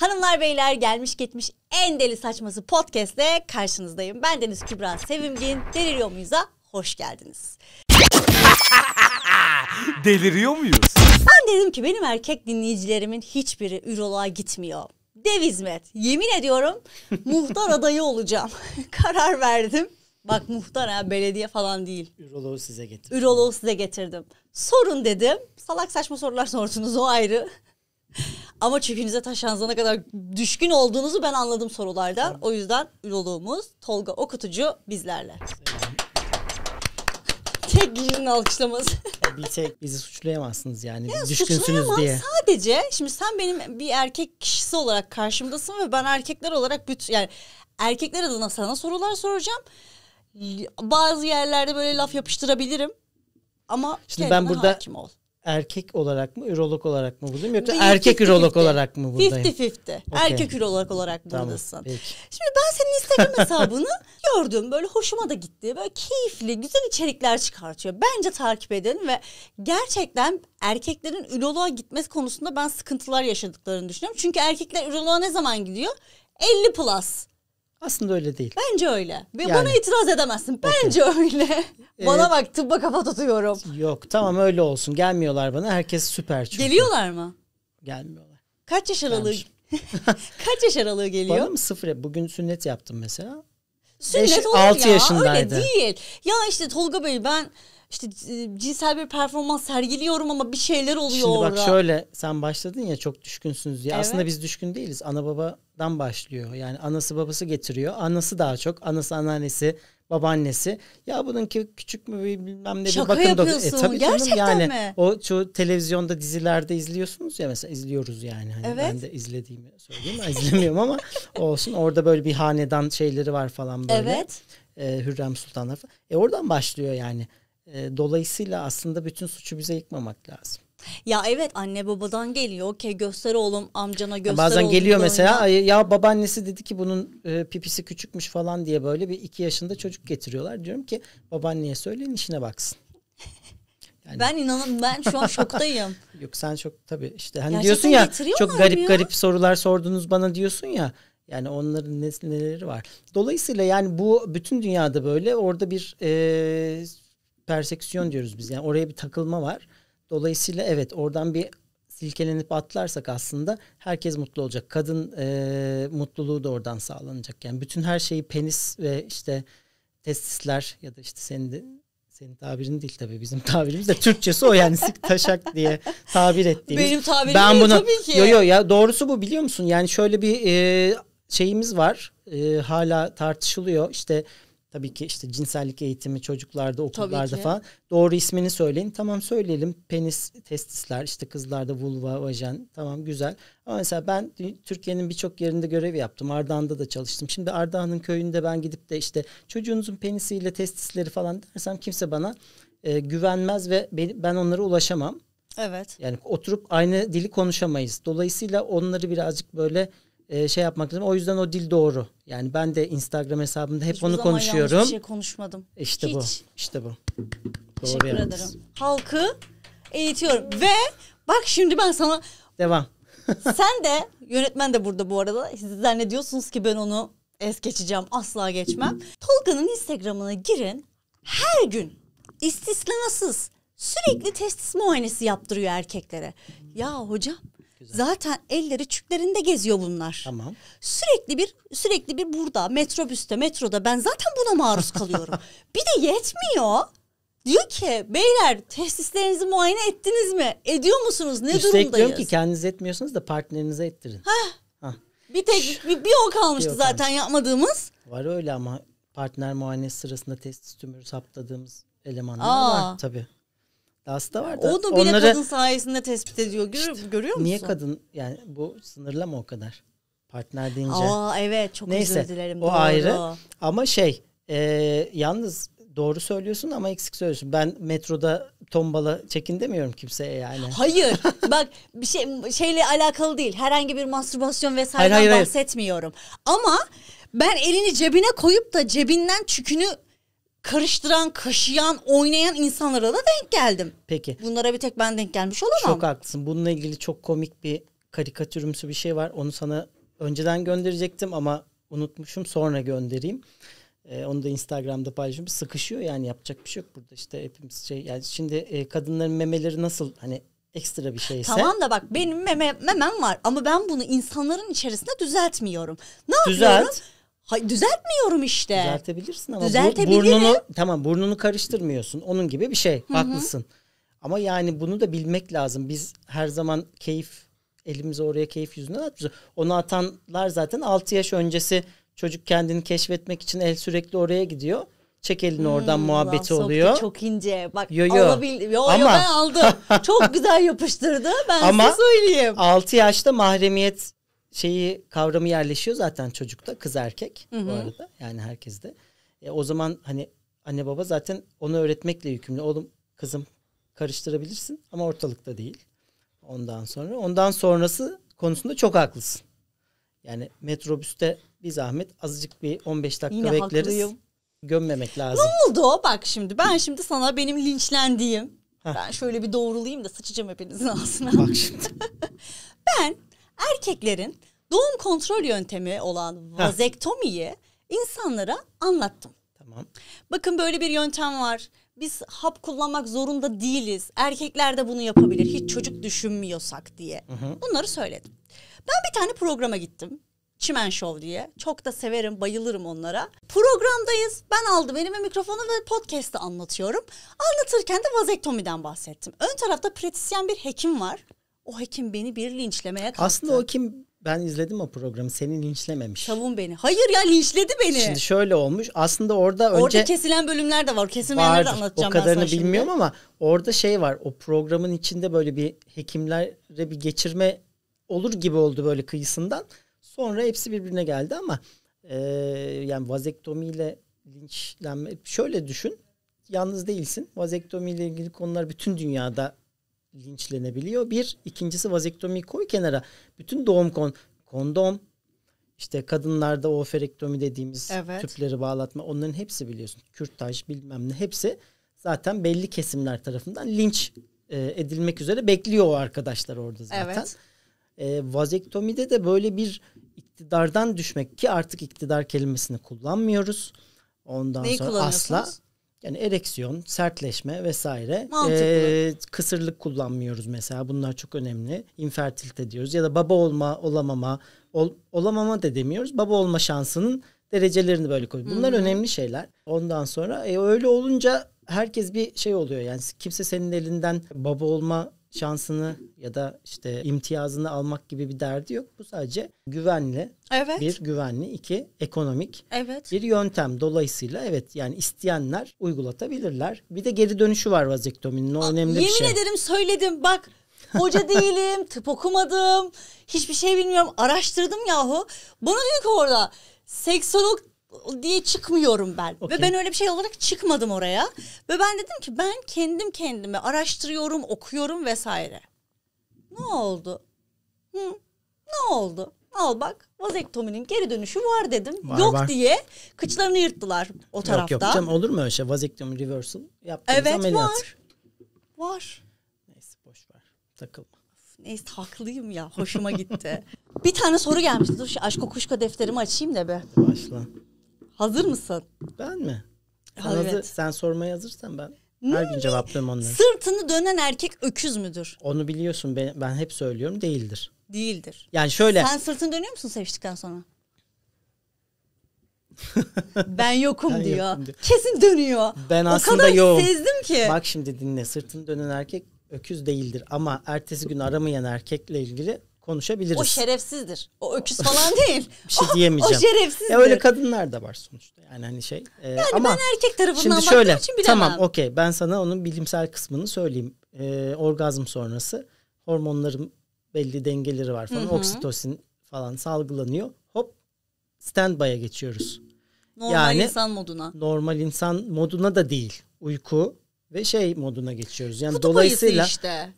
Hanımlar beyler gelmiş gitmiş en deli saçması podcastle karşınızdayım. Ben Deniz Kübra Sevimgin. Deliriyor muyuz'a hoş geldiniz. Deliriyor muyuz? Ben dedim ki benim erkek dinleyicilerimin hiçbiri üroloğa gitmiyor. Dev hizmet. Yemin ediyorum muhtar adayı olacağım. Karar verdim. Bak muhtar ha belediye falan değil. Üroloğu size getirdim. Üroloğu size getirdim. Sorun dedim. Salak saçma sorular sordunuz o ayrı. Ama çöpünüze taşanzana kadar düşkün olduğunuzu ben anladım sorulardan. O yüzden üroloğumuz Tolga Okutucu bizlerle. Tek girişin alkışlaması. tek bizi suçlayamazsınız yani. Ya, Düşkünsünüz diye. Sadece şimdi sen benim bir erkek kişisi olarak karşımdasın ve ben erkekler olarak bütün yani erkekler adına sana sorular soracağım. Bazı yerlerde böyle laf yapıştırabilirim. Ama Şimdi ben burada hakim ol erkek olarak mı, ürolog olarak mı buradayım yoksa Benim erkek fifty ürolog fifty. olarak mı buradayım? 50-50. Okay. Erkek ürolog olarak tamam, buradasın. Peki. Şimdi ben senin Instagram hesabını gördüm. Böyle hoşuma da gitti. Böyle keyifli, güzel içerikler çıkartıyor. Bence takip edin ve gerçekten erkeklerin üroloğa gitmesi konusunda ben sıkıntılar yaşadıklarını düşünüyorum. Çünkü erkekler üroloğa ne zaman gidiyor? 50 plus. Aslında öyle değil. Bence öyle. Ve yani, buna itiraz edemezsin. Bence okay. öyle. Ee, bana bak tıbba kafa tutuyorum. Yok tamam öyle olsun. Gelmiyorlar bana. Herkes süper çünkü. Geliyorlar mı? Gelmiyorlar. Kaç yaş aralığı? Kaç yaş aralığı geliyor? Bana mı sıfır? Bugün sünnet yaptım mesela. Sünnet Beş, olur 6 ya. yaşındaydı. Öyle değil. Ya işte Tolga Bey ben işte e, cinsel bir performans sergiliyorum ama bir şeyler oluyor Şimdi orada. Şimdi bak şöyle sen başladın ya çok düşkünsünüz diye. Evet. Aslında biz düşkün değiliz. Ana babadan başlıyor. Yani anası babası getiriyor. Anası daha çok. Anası anneannesi babaannesi ya bununki küçük mü bilmem ne bir Şaka bakın da e, tabii Gerçekten canım, yani mi? o şu televizyonda dizilerde izliyorsunuz ya mesela izliyoruz yani hani evet. ben de izlediğimi söyleyeyim izlemiyorum ama olsun orada böyle bir hanedan şeyleri var falan böyle. Evet. E, Hürrem Sultanlar falan. E oradan başlıyor yani. E, dolayısıyla aslında bütün suçu bize yıkmamak lazım. Ya evet anne babadan geliyor. Okey göster oğlum amcana göster Bazen oğlum, geliyor mesela ya. ya babaannesi dedi ki bunun e, pipisi küçükmüş falan diye böyle bir iki yaşında çocuk getiriyorlar. Diyorum ki babaanneye söyleyin işine baksın. Yani... Ben inanın ben şu an şoktayım. Yok sen çok tabii işte hani Gerçekten diyorsun ya çok garip ya. garip sorular sordunuz bana diyorsun ya. Yani onların neleri var. Dolayısıyla yani bu bütün dünyada böyle orada bir e, perseksiyon diyoruz biz. Yani oraya bir takılma var. Dolayısıyla evet oradan bir silkelenip atlarsak aslında herkes mutlu olacak. Kadın e, mutluluğu da oradan sağlanacak. Yani bütün her şeyi penis ve işte testisler ya da işte senin de, senin tabirin değil tabii bizim tabirimiz de Türkçesi o yani sık taşak diye tabir ettiğimiz. Benim tabirim ben bunu, tabii ki. Yo yo ya doğrusu bu biliyor musun? Yani şöyle bir e, şeyimiz var. E, hala tartışılıyor. İşte Tabii ki işte cinsellik eğitimi çocuklarda, okullarda falan. Doğru ismini söyleyin. Tamam söyleyelim. Penis, testisler, işte kızlarda vulva, vajen. Tamam güzel. Ama mesela ben Türkiye'nin birçok yerinde görev yaptım. Ardahan'da da çalıştım. Şimdi Ardahan'ın köyünde ben gidip de işte çocuğunuzun penisiyle testisleri falan dersem kimse bana e, güvenmez ve ben onlara ulaşamam. Evet. Yani oturup aynı dili konuşamayız. Dolayısıyla onları birazcık böyle e, şey yapmak lazım. O yüzden o dil doğru. Yani ben de Instagram hesabımda hep Hiçbir onu zaman konuşuyorum. Hiçbir şey konuşmadım. İşte Hiç. bu. İşte bu. Doğru Teşekkür yalnız. ederim. Halkı eğitiyorum ve bak şimdi ben sana devam. sen de yönetmen de burada bu arada. Siz zannediyorsunuz ki ben onu es geçeceğim. Asla geçmem. Tolga'nın Instagram'ına girin. Her gün istisnasız sürekli testis muayenesi yaptırıyor erkeklere. Ya hocam Güzel. Zaten elleri çüklerinde geziyor bunlar. Tamam. Sürekli bir sürekli bir burada metrobüste metroda ben zaten buna maruz kalıyorum. bir de yetmiyor. Diyor ki beyler testislerinizi muayene ettiniz mi? Ediyor musunuz? Ne Üstelik durumdayız? diyorum ki kendiniz etmiyorsunuz da partnerinize ettirin. Heh. Hah. Bir tek bir, bir o kalmıştı bir o zaten kalmış. yapmadığımız. Var öyle ama partner muayenesi sırasında testis tümörü saptadığımız elemanlar Aa. var tabii. Hasta var da. Onu bile onları... kadın sayesinde tespit ediyor. Gör, işte, görüyor musun? Niye kadın? Yani bu sınırlama o kadar. Partner deyince. Aa evet çok Neyse, özür dilerim. O doğru. ayrı. Ama şey e, yalnız doğru söylüyorsun ama eksik söylüyorsun. Ben metroda tombala çekin demiyorum kimseye yani. Hayır. bak bir şey şeyle alakalı değil. Herhangi bir mastürbasyon vesaire bahsetmiyorum. Hayır. Ama ben elini cebine koyup da cebinden çükünü karıştıran, kaşıyan, oynayan insanlara da denk geldim. Peki. Bunlara bir tek ben denk gelmiş olamam. Çok haklısın. Bununla ilgili çok komik bir karikatürümsü bir şey var. Onu sana önceden gönderecektim ama unutmuşum. Sonra göndereyim. Ee, onu da Instagram'da paylaşıyorum. Sıkışıyor yani yapacak bir şey yok burada işte hepimiz şey. Yani şimdi e, kadınların memeleri nasıl hani ekstra bir şeyse. Tamam da bak benim meme, memem var ama ben bunu insanların içerisinde düzeltmiyorum. Ne Düzelt. yapıyorum? Hayır düzeltmiyorum işte. Düzeltebilirsin ama Düzeltebilirim. burnunu tamam burnunu karıştırmıyorsun. Onun gibi bir şey. Hı-hı. Haklısın. Ama yani bunu da bilmek lazım. Biz her zaman keyif elimizi oraya keyif yüzünden atmıyoruz. Onu atanlar zaten 6 yaş öncesi çocuk kendini keşfetmek için el sürekli oraya gidiyor. Çek elini hmm, oradan muhabbeti oluyor. Çok ince. Bak yo, yo. alabildim. Yo, ama... yo ben aldım. çok güzel yapıştırdı. Ben ama size söyleyeyim. 6 yaşta mahremiyet şeyi kavramı yerleşiyor zaten çocukta kız erkek Hı-hı. bu arada yani herkeste. E, o zaman hani anne baba zaten onu öğretmekle yükümlü. Oğlum kızım karıştırabilirsin ama ortalıkta değil. Ondan sonra ondan sonrası konusunda çok haklısın. Yani metrobüste bir zahmet azıcık bir 15 dakika Yine bekleriz. Haklıyım. Gömmemek lazım. Ne oldu? Bak şimdi ben şimdi sana benim linçlendiğim. Heh. Ben şöyle bir doğrulayayım da sıçacağım hepinizin ağzına. Bak şimdi. ben erkeklerin doğum kontrol yöntemi olan vazektomiyi insanlara anlattım. Tamam. Bakın böyle bir yöntem var. Biz hap kullanmak zorunda değiliz. Erkekler de bunu yapabilir. Hiç çocuk düşünmüyorsak diye. Hı hı. Bunları söyledim. Ben bir tane programa gittim. Çimen Show diye. Çok da severim, bayılırım onlara. Programdayız. Ben aldım elime mikrofonu ve podcast'ı anlatıyorum. Anlatırken de vazektomiden bahsettim. Ön tarafta pratisyen bir hekim var. O hekim beni bir linçlemeye kalktı. Aslında o kim ben izledim o programı. Seni linçlememiş. Savun beni. Hayır ya linçledi beni. Şimdi şöyle olmuş. Aslında orada önce... Orada kesilen bölümler de var. Kesilmeyenleri vardır. de anlatacağım O kadarını ben sana bilmiyorum şimdi. ama orada şey var. O programın içinde böyle bir hekimlere bir geçirme olur gibi oldu böyle kıyısından. Sonra hepsi birbirine geldi ama e, yani vazektomiyle linçlenme... Şöyle düşün. Yalnız değilsin. Vazektomiyle ilgili konular bütün dünyada linçlenebiliyor. Bir, ikincisi vazektomi koy kenara. Bütün doğum kon kondom, işte kadınlarda o ferektomi dediğimiz evet. tüpleri bağlatma onların hepsi biliyorsun. Kürtaj bilmem ne hepsi zaten belli kesimler tarafından linç e, edilmek üzere bekliyor o arkadaşlar orada zaten. Evet. E, vazektomide de böyle bir iktidardan düşmek ki artık iktidar kelimesini kullanmıyoruz. Ondan Neyi sonra asla yani ereksiyon, sertleşme vesaire. Mantıklı. Ee, kısırlık kullanmıyoruz mesela. Bunlar çok önemli. İnfertilite diyoruz ya da baba olma, olamama, ol, olamama da demiyoruz. Baba olma şansının derecelerini böyle koyuyoruz. Bunlar Hı-hı. önemli şeyler. Ondan sonra e, öyle olunca herkes bir şey oluyor. Yani kimse senin elinden baba olma şansını ya da işte imtiyazını almak gibi bir derdi yok. Bu sadece güvenli. Evet. Bir güvenli, iki ekonomik. Evet. Bir yöntem. Dolayısıyla evet yani isteyenler uygulatabilirler. Bir de geri dönüşü var vazektominin. O Aa, önemli bir şey. Yemin ederim söyledim bak. Hoca değilim, tıp okumadım, hiçbir şey bilmiyorum. Araştırdım yahu. Bana diyor ki orada seksolog diye çıkmıyorum ben. Okay. Ve ben öyle bir şey olarak çıkmadım oraya. Ve ben dedim ki ben kendim kendime araştırıyorum, okuyorum vesaire. Ne oldu? Hı? Ne oldu? Al bak vazektominin geri dönüşü var dedim. Var, yok var. diye kıçlarını yırttılar o tarafta. Yok yok canım olur mu öyle şey vazektomi reversal yaptığınız evet, ameliyat. Evet var. Var. Neyse boş ver takılma. Neyse haklıyım ya hoşuma gitti. bir tane soru gelmişti. Dur şu aşk kuşka defterimi açayım da be. Başla. Hazır mısın? Ben mi? Sen, evet. hazır, sen sormaya hazırsan ben ne? her gün cevaplıyorum onları. Sırtını dönen erkek öküz müdür? Onu biliyorsun ben, ben hep söylüyorum değildir. Değildir. Yani şöyle. Sen sırtını dönüyor musun seviştikten sonra? ben yokum, ben diyor. yokum diyor. Kesin dönüyor. Ben o aslında kadar sezdim ki. Bak şimdi dinle sırtını dönen erkek öküz değildir ama ertesi gün aramayan erkekle ilgili konuşabiliriz. O şerefsizdir. O öküz falan değil. bir şey diyemeyeceğim. o şerefsizdir. Ya öyle kadınlar da var sonuçta. Yani hani şey. E, yani ama ben erkek tarafından şimdi şöyle, için bilemem. Tamam okey ben sana onun bilimsel kısmını söyleyeyim. E, orgazm sonrası hormonların belli dengeleri var falan. Hı-hı. Oksitosin falan salgılanıyor. Hop standby'a geçiyoruz. Normal yani, insan moduna. Normal insan moduna da değil. Uyku ve şey moduna geçiyoruz. Yani Kutup dolayısıyla işte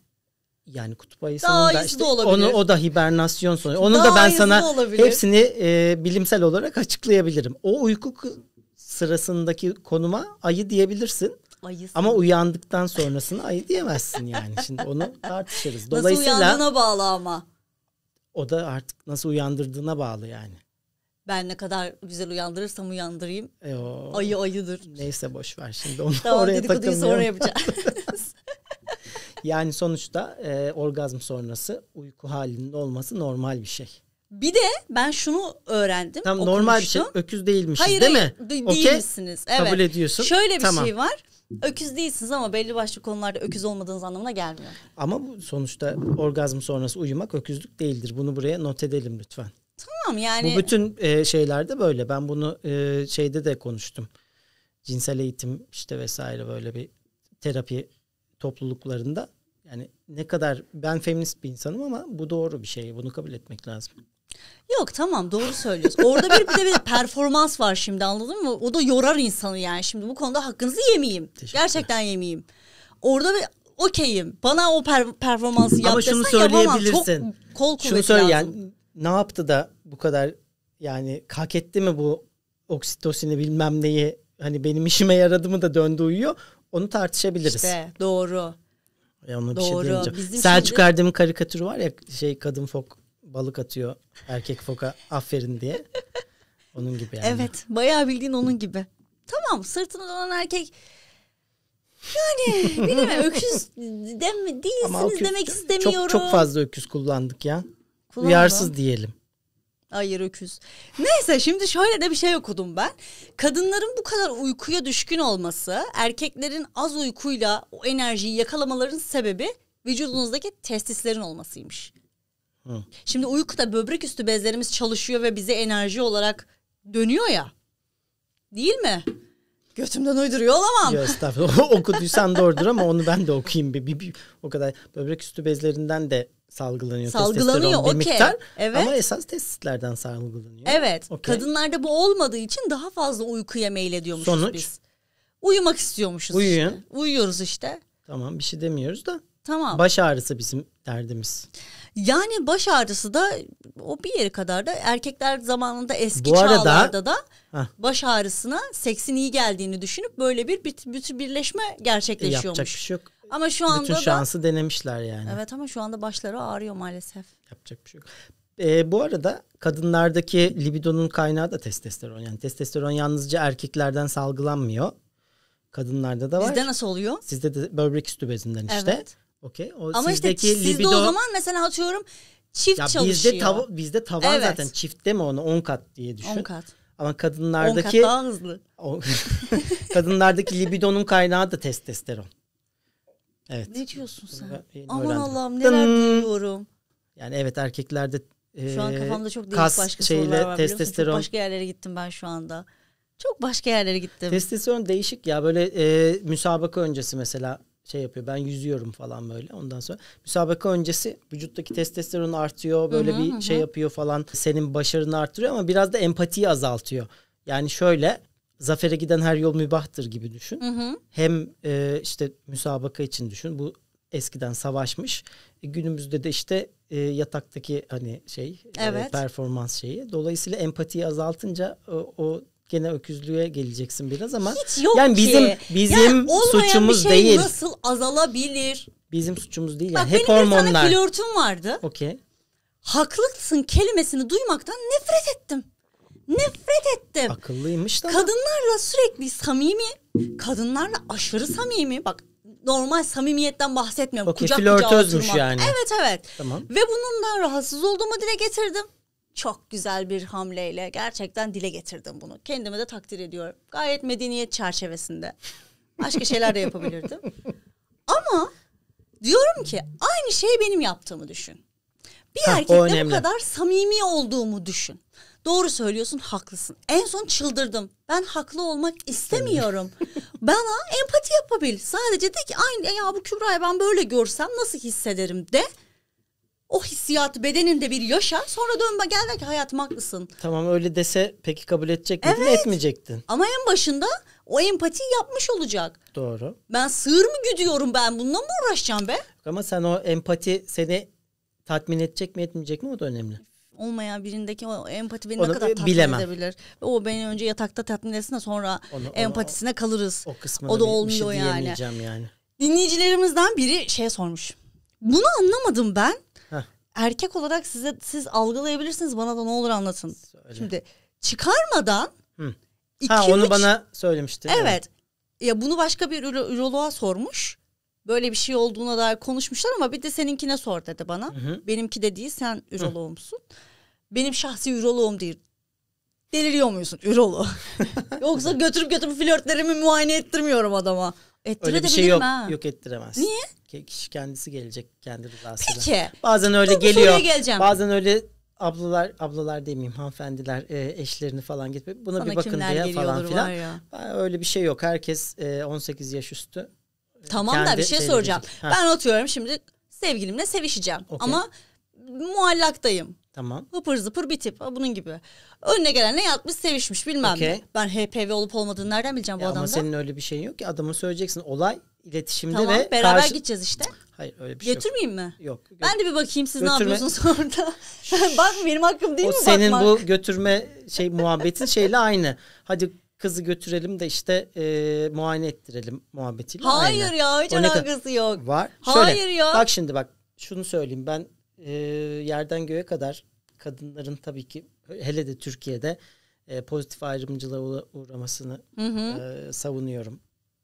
yani kutup ayısının da, işte da onu o da hibernasyon sonu. Onu Daha da ben sana olabilir. hepsini e, bilimsel olarak açıklayabilirim. O uyku sırasındaki konuma ayı diyebilirsin. Ayısı. Ama uyandıktan sonrasını ayı diyemezsin yani. Şimdi onu tartışırız. Dolayısıyla nasıl uyandığına bağlı ama. O da artık nasıl uyandırdığına bağlı yani. Ben ne kadar güzel uyandırırsam uyandırayım. E o... Ayı ayıdır. Neyse boş ver şimdi onu tamam, oraya takılmıyorum. Tamam dedikoduyu sonra yapacağım. Yani sonuçta e, orgazm sonrası uyku halinde olması normal bir şey. Bir de ben şunu öğrendim. Tam okumuştum. normal bir şey. Öküz değilmişiz hayır, değil hayır, mi? De- okay. Değilsiniz. Evet. Kabul ediyorsun. Şöyle bir tamam. şey var. Öküz değilsiniz ama belli başlı konularda öküz olmadığınız anlamına gelmiyor. Ama bu sonuçta orgazm sonrası uyumak öküzlük değildir. Bunu buraya not edelim lütfen. Tamam yani. Bu bütün e, şeylerde böyle. Ben bunu e, şeyde de konuştum. Cinsel eğitim işte vesaire böyle bir terapi topluluklarında yani ne kadar ben feminist bir insanım ama bu doğru bir şey. Bunu kabul etmek lazım. Yok tamam doğru söylüyorsun. Orada bir, bir de bir de performans var şimdi anladın mı? O da yorar insanı yani. Şimdi bu konuda hakkınızı yemeyeyim. Gerçekten yemeyeyim. Orada bir okeyim. Bana o per- performansı yap Ama şunu söyleyebilirsin. Yapamam. Çok kol kuvveti şunu söyle, lazım. Yani, ne yaptı da bu kadar yani hak etti mi bu oksitosini bilmem neyi hani benim işime yaradı mı da döndü uyuyor. Onu tartışabiliriz. İşte doğru. Ya ona doğru. bir şey Bizim Selçuk şimdi... Erdem'in karikatürü var ya şey kadın fok balık atıyor erkek foka aferin diye. Onun gibi yani. Evet bayağı bildiğin onun gibi. Tamam sırtını dolan erkek yani bilmiyorum öküz dem değilsiniz öküz, demek istemiyorum. Çok çok fazla öküz kullandık ya. Kullandı. Uyarsız diyelim. Hayır öküz. Neyse şimdi şöyle de bir şey okudum ben. Kadınların bu kadar uykuya düşkün olması, erkeklerin az uykuyla o enerjiyi yakalamaların sebebi vücudunuzdaki testislerin olmasıymış. Hı. Şimdi uykuda böbrek üstü bezlerimiz çalışıyor ve bize enerji olarak dönüyor ya. Değil mi? Götümden uyduruyor olamam. Yok estağfurullah okuduysan doğrudur ama onu ben de okuyayım. Bir, bir, bir, o kadar böbrek üstü bezlerinden de salgılanıyor. Salgılanıyor okey. miktar Evet. Ama esas testlerden salgılanıyor. Evet. Okay. Kadınlarda bu olmadığı için daha fazla uykuya meylediyormuşuz Sonuç? biz. Uyumak istiyormuşuz Uyuyun. işte. Uyuyoruz işte. Tamam bir şey demiyoruz da. Tamam. Baş ağrısı bizim derdimiz. Yani baş ağrısı da o bir yeri kadar da erkekler zamanında eski Bu arada, çağlarda da heh. baş ağrısına seksin iyi geldiğini düşünüp böyle bir bütün birleşme gerçekleşiyormuş. Yapacak bir şey yok. Ama şu anda Bütün şansı da, denemişler yani. Evet ama şu anda başları ağrıyor maalesef. Yapacak bir şey yok. E, bu arada kadınlardaki libidonun kaynağı da testosteron. Yani testosteron yalnızca erkeklerden salgılanmıyor. Kadınlarda da var. Sizde nasıl oluyor? Sizde de böbrek üstü bezinden işte. Evet. Okey. Ama işte sizde o zaman mesela atıyorum çift ya çalışıyor. Bizde, tav bizde tavan evet. zaten çiftte mi onu 10 kat diye düşün. 10 kat. Ama kadınlardaki... 10 kat daha hızlı. kadınlardaki libidonun kaynağı da testosteron. Evet. Ne diyorsun sen? Yeni Aman Allah'ım neler duyuyorum. Yani evet erkeklerde e, şu an kafamda çok değişik kas başka şeyle, var. Testosteron. Çok başka yerlere gittim ben şu anda. Çok başka yerlere gittim. Testosteron değişik ya böyle e, müsabaka öncesi mesela şey yapıyor. Ben yüzüyorum falan böyle. Ondan sonra müsabaka öncesi vücuttaki testosteron artıyor. Böyle hı hı, bir hı. şey yapıyor falan. Senin başarını artırıyor ama biraz da empatiyi azaltıyor. Yani şöyle zafere giden her yol mübahtır gibi düşün. Hı hı. Hem e, işte müsabaka için düşün. Bu eskiden savaşmış. E, günümüzde de işte e, yataktaki hani şey e, evet. e, performans şeyi. Dolayısıyla empatiyi azaltınca o, o gene öküzlüğe geleceksin biraz ama Hiç yok yani bizim ki. bizim yani suçumuz bir şey değil. Nasıl azalabilir? Bizim suçumuz değil. Yani. Bak, Hep benim hormonlar. bir tane flörtüm vardı. Okey. Haklısın kelimesini duymaktan nefret ettim. Nefret ettim. Akıllıymış da. Kadınlarla sürekli samimi, kadınlarla aşırı samimi. Bak normal samimiyetten bahsetmiyorum. Okay, Kucak flörtözmüş yani. Evet evet. Tamam. Ve bunundan rahatsız olduğumu dile getirdim çok güzel bir hamleyle gerçekten dile getirdim bunu. Kendime de takdir ediyorum. Gayet medeniyet çerçevesinde. Başka şeyler de yapabilirdim. Ama diyorum ki aynı şeyi benim yaptığımı düşün. Bir ha, erkekle bu kadar samimi olduğumu düşün. Doğru söylüyorsun, haklısın. En son çıldırdım. Ben haklı olmak istemiyorum. Bana empati yapabil. Sadece de ki aynı ya bu Kübra'yı ben böyle görsem nasıl hissederim de o hissiyat bedeninde bir yaşa sonra dönme gel ki hayatım haklısın. Tamam öyle dese peki kabul edecek miydin evet. etmeyecektin. Ama en başında o empati yapmış olacak. Doğru. Ben sığır mı güdüyorum ben bununla mı uğraşacağım be? Ama sen o empati seni tatmin edecek mi etmeyecek mi o da önemli olmayan birindeki o empati beni onu ne kadar tatmin bilemem. edebilir. O beni önce yatakta tatmin etsin de sonra onu, onu, empatisine o, kalırız. O, kısmı. o da şey olmuyor şey yani. yani. Dinleyicilerimizden biri şey sormuş. Bunu anlamadım ben erkek olarak size siz algılayabilirsiniz. Bana da ne olur anlatın. Söyle. Şimdi çıkarmadan Hı. Iki, onu üç... bana söylemişti. Evet. evet. Ya bunu başka bir üroloğa sormuş. Böyle bir şey olduğuna dair konuşmuşlar ama bir de seninkine sor dedi bana. Hı hı. Benimki de değil sen üroloğumsun. Benim şahsi üroloğum değil. Deliriyor muyusun ürolo? Yoksa götürüp götürüp flörtlerimi muayene ettirmiyorum adama. Öyle bir şey yok. Ha. Yok ettiremez. Niye? Kişi kendisi gelecek kendi rızasıyla. Peki. Bazen öyle Dur, geliyor. Geleceğim. Bazen öyle ablalar ablalar demeyeyim hanımefendiler e, eşlerini falan gitme buna Sana bir bakın diye falan filan. Ya. Öyle bir şey yok. Herkes e, 18 yaş üstü. E, tamam da bir şey soracağım. Ha. Ben atıyorum şimdi sevgilimle sevişeceğim okay. ama muallaktayım. Tamam. Hıpır zıpır bir tip. Bunun gibi. Önüne gelenle yatmış sevişmiş bilmem okay. ne. Ben HPV olup olmadığını nereden bileceğim ya bu adamda? Ama senin öyle bir şeyin yok ki. adamı söyleyeceksin. Olay iletişimde tamam, ve... beraber karşı... gideceğiz işte. Hayır öyle bir şey Götürmeyeyim yok. mi? Yok. Gö- ben de bir bakayım siz götürme. ne yapıyorsunuz orada. Bak benim hakkım değil o mi senin bakmak? Senin bu götürme şey muhabbetin şeyle aynı. Hadi kızı götürelim de işte e, muayene ettirelim muhabbetiyle. Hayır aynı. ya hiç alakası yok. Var. Hayır Şöyle, ya. Bak şimdi bak şunu söyleyeyim ben e, yerden göğe kadar kadınların tabii ki hele de Türkiye'de e, pozitif ayrımcılığa uğramasını hı hı. E, savunuyorum.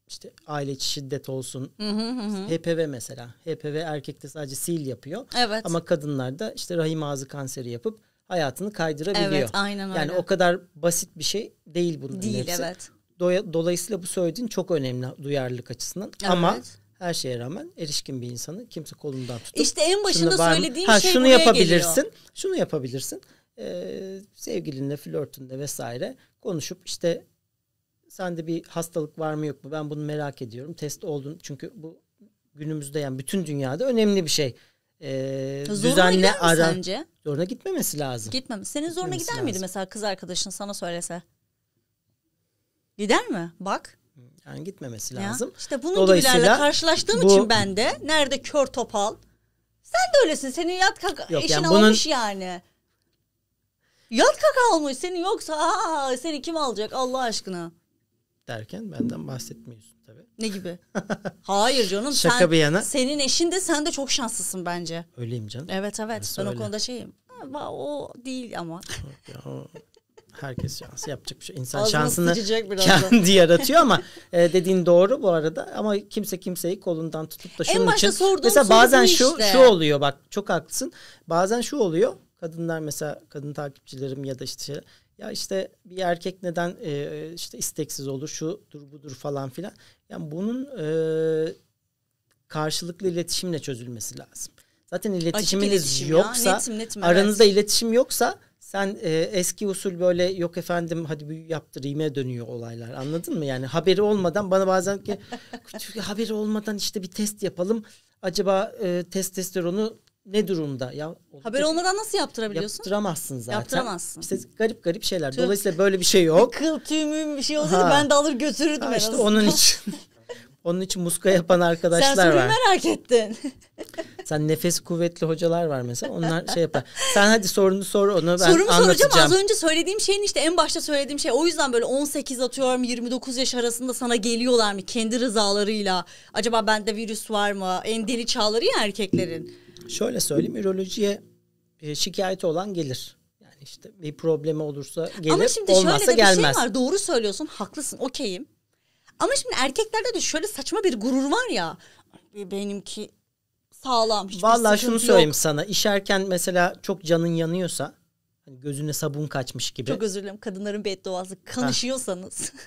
İşte aile içi şiddet olsun. Hı hı hı. HPV mesela. HPV erkekte sadece sil yapıyor. Evet. Ama kadınlarda işte rahim ağzı kanseri yapıp hayatını kaydırabiliyor. Evet aynen öyle. Yani o kadar basit bir şey değil bunun Değil hepsi. evet. Dolayısıyla bu söylediğin çok önemli duyarlılık açısından. Evet. Ama her şeye rağmen erişkin bir insanı kimse kolundan tutup İşte en başında şunu söylediğim ha, şey şunu yapabilirsin. Geliyor. Şunu yapabilirsin. Ee, sevgilinle, flörtünle vesaire konuşup işte sende bir hastalık var mı yok mu? Ben bunu merak ediyorum. Test oldun. Çünkü bu günümüzde yani bütün dünyada önemli bir şey. Ee, zoruna düzenli ara. Sence? Zoruna gitmemesi lazım. Gitmem. Senin zoruna gitmemesi gider lazım. miydi mesela kız arkadaşın sana söylese? Gider mi? Bak yani gitmemesi lazım. Ya, işte bunun Dolayısıyla gibilerle karşılaştığım bu, için ben de nerede kör topal. Sen de öylesin. Senin yat kaka yok, işin yani bunun, almış yani. Yat kaka almış. Senin yoksa aa, seni kim alacak Allah aşkına. Derken benden bahsetmiyorsun tabii. Ne gibi? Hayır canım. Şaka sen, bir yana. Senin eşin de sen de çok şanslısın bence. Öyleyim canım. Evet evet. Nasıl ben öyle? o konuda şeyim. Ha, o değil ama. Yok ya, herkes şans yapacak bir şey. İnsan şansını kendi yaratıyor ama e, dediğin doğru bu arada ama kimse kimseyi kolundan tutup da şunun en başta için mesela bazen işte. şu şu oluyor bak çok haklısın. Bazen şu oluyor. Kadınlar mesela kadın takipçilerim ya da işte şeyler, ya işte bir erkek neden e, işte isteksiz olur şu dur budur falan filan. Yani bunun e, karşılıklı iletişimle çözülmesi lazım. Zaten iletişiminiz iletişim yoksa ya. netim, netim, aranızda evet. iletişim yoksa sen e, eski usul böyle yok efendim hadi büyü yaptırayım'a dönüyor olaylar anladın mı? Yani haberi olmadan bana bazen ki haberi olmadan işte bir test yapalım. Acaba e, testosteronu ne durumda? Ya haber olmadan nasıl yaptırabiliyorsun? Yaptıramazsın zaten. Yaptıramazsın. İşte garip garip şeyler. Tüm. Dolayısıyla böyle bir şey yok. Kıl tüyümün bir şey olsaydı ha. ben de alır götürürdüm ha, işte onun için. onun için muska yapan arkadaşlar Sen var. Sen merak ettin. Sen nefes kuvvetli hocalar var mesela. Onlar şey yapar. Sen hadi sorunu sor onu ben Sorumu anlatacağım. soracağım az önce söylediğim şeyin işte en başta söylediğim şey. O yüzden böyle 18 atıyorum 29 yaş arasında sana geliyorlar mı kendi rızalarıyla? Acaba bende virüs var mı? En deli çağları ya erkeklerin. Şöyle söyleyeyim ürolojiye e, şikayeti olan gelir Yani işte bir problemi olursa gelir Ama şimdi olmazsa şöyle de bir şey var doğru söylüyorsun haklısın okeyim. Ama şimdi erkeklerde de şöyle saçma bir gurur var ya benimki sağlam. Hiçbir Vallahi şunu söyleyeyim yok. sana. İşerken mesela çok canın yanıyorsa hani gözüne sabun kaçmış gibi. Çok özür dilerim kadınların bedduası kanışıyorsanız.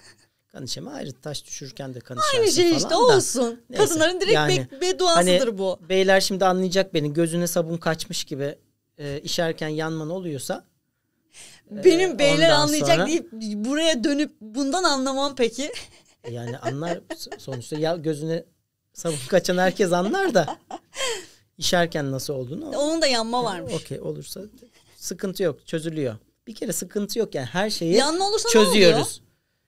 Kanışama ayrı taş düşürken de kanışarsın Aynı şey işte da. olsun. Neyse, Kadınların direkt yani, be, bedduasıdır hani, bu. Beyler şimdi anlayacak beni gözüne sabun kaçmış gibi e, işerken yanman oluyorsa. E, Benim e, beyler anlayacak sonra, deyip buraya dönüp bundan anlamam peki. Yani anlar sonuçta ya gözüne Sabun kaçan herkes anlar da. işerken nasıl olduğunu. Onun da yanma varmış. Okey olursa sıkıntı yok çözülüyor. Bir kere sıkıntı yok yani her şeyi yanma olursa çözüyoruz.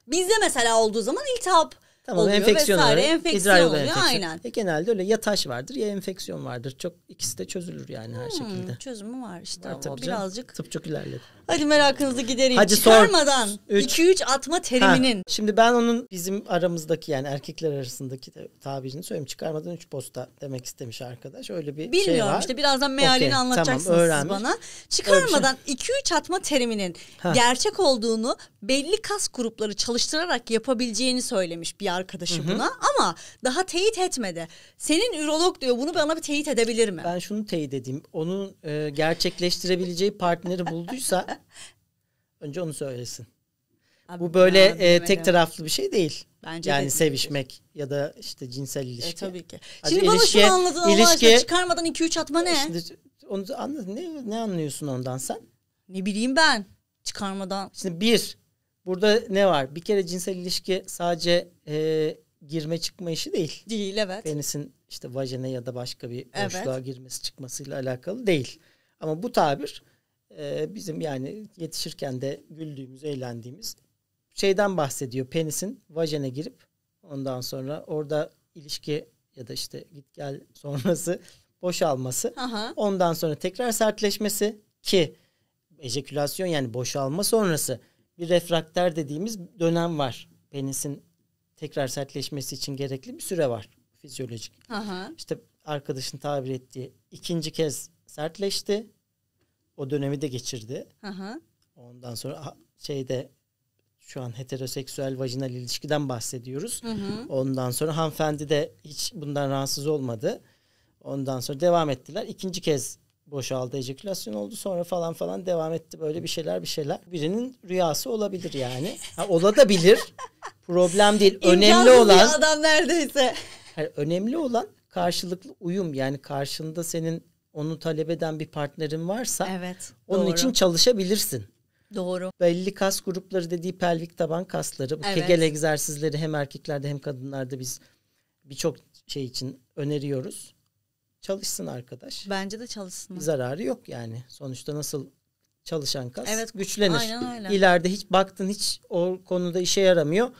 Bizde mesela olduğu zaman iltihap Tamam oluyor enfeksiyon vesaire, olarak, enfeksiyon oluyor enfeksiyon. aynen. E, genelde öyle ya taş vardır ya enfeksiyon vardır. Çok ikisi de çözülür yani her hmm, şekilde. Çözümü var işte. Var, o, birazcık. Tıp çok ilerledi. Hadi merakınızı giderin. Hadi Çıkarmadan 2-3 atma teriminin. Ha. Şimdi ben onun bizim aramızdaki yani erkekler arasındaki tabirini söyleyeyim. Çıkarmadan 3 posta demek istemiş arkadaş. Öyle bir Bilmiyorum şey var. Bilmiyorum işte birazdan mealini okay, anlatacaksınız tamam, bana. Şey. Çıkarmadan 2-3 atma teriminin ha. gerçek olduğunu belli kas grupları çalıştırarak yapabileceğini söylemiş bir arkadaşı Hı-hı. buna. Ama daha teyit etmedi. Senin ürolog diyor bunu bana bir teyit edebilir mi? Ben şunu teyit edeyim. Onun e, gerçekleştirebileceği partneri bulduysa Önce onu söylesin. Abi, Bu böyle e, tek taraflı bir şey değil. Bence yani de sevişmek değil. ya da işte cinsel ilişki. E, tabii ki. Hadi Şimdi ilişki, bana şunu anladın Allah ilişki, aşkına çıkarmadan 2-3 atma ne? E, şimdi onu anla, ne, ne anlıyorsun ondan sen? Ne bileyim ben çıkarmadan. Şimdi bir burada ne var? Bir kere cinsel ilişki sadece e, girme çıkma işi değil. Değil evet. Penisin işte vajene ya da başka bir boşluğa evet. girmesi çıkmasıyla alakalı değil. Ama bu tabir e, bizim yani yetişirken de güldüğümüz, eğlendiğimiz şeyden bahsediyor. Penisin vajene girip ondan sonra orada ilişki ya da işte git gel sonrası boşalması. Aha. Ondan sonra tekrar sertleşmesi ki ejekülasyon yani boşalma sonrası bir refrakter dediğimiz dönem var. Penisin tekrar sertleşmesi için gerekli bir süre var fizyolojik. Aha. İşte arkadaşın tabir ettiği ikinci kez sertleşti. O dönemi de geçirdi. Aha. Ondan sonra şeyde şu an heteroseksüel vajinal ilişkiden bahsediyoruz. Hı hı. Ondan sonra hanımefendi de hiç bundan rahatsız olmadı. Ondan sonra devam ettiler. İkinci kez boşaldı ejekülasyon oldu sonra falan falan devam etti böyle bir şeyler bir şeyler. Birinin rüyası olabilir yani. Ha, ola da bilir. Problem değil. İmkansız önemli olan adam neredeyse. Yani önemli olan karşılıklı uyum yani karşında senin onu talep eden bir partnerin varsa evet, onun doğru. için çalışabilirsin. Doğru. Belli kas grupları dediği pelvik taban kasları. Bu evet. kegel egzersizleri hem erkeklerde hem kadınlarda biz birçok şey için öneriyoruz. Çalışsın arkadaş. Bence de çalışsın. Zararı yok yani. Sonuçta nasıl çalışan kas evet, güçlenir. Aynen öyle. İleride hiç baktın hiç o konuda işe yaramıyor.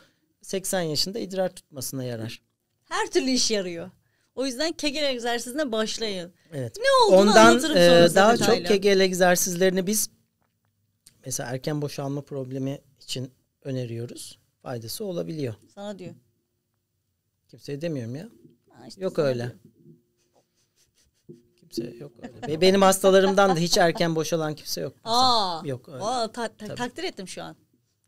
80 yaşında idrar tutmasına yarar. Her türlü iş yarıyor. O yüzden kegel egzersizine başlayın. Evet. Ne olduğunu Ondan, anlatırım e, Daha detaylı. çok kegel egzersizlerini biz mesela erken boşalma problemi için öneriyoruz. Faydası olabiliyor. Sana diyor. Kimseye demiyorum ya. işte yok öyle. Diyor. Kimse yok öyle. Benim hastalarımdan da hiç erken boşalan kimse yok. Mesela. Aa, yok öyle. Aa, ta- ta- takdir ettim şu an.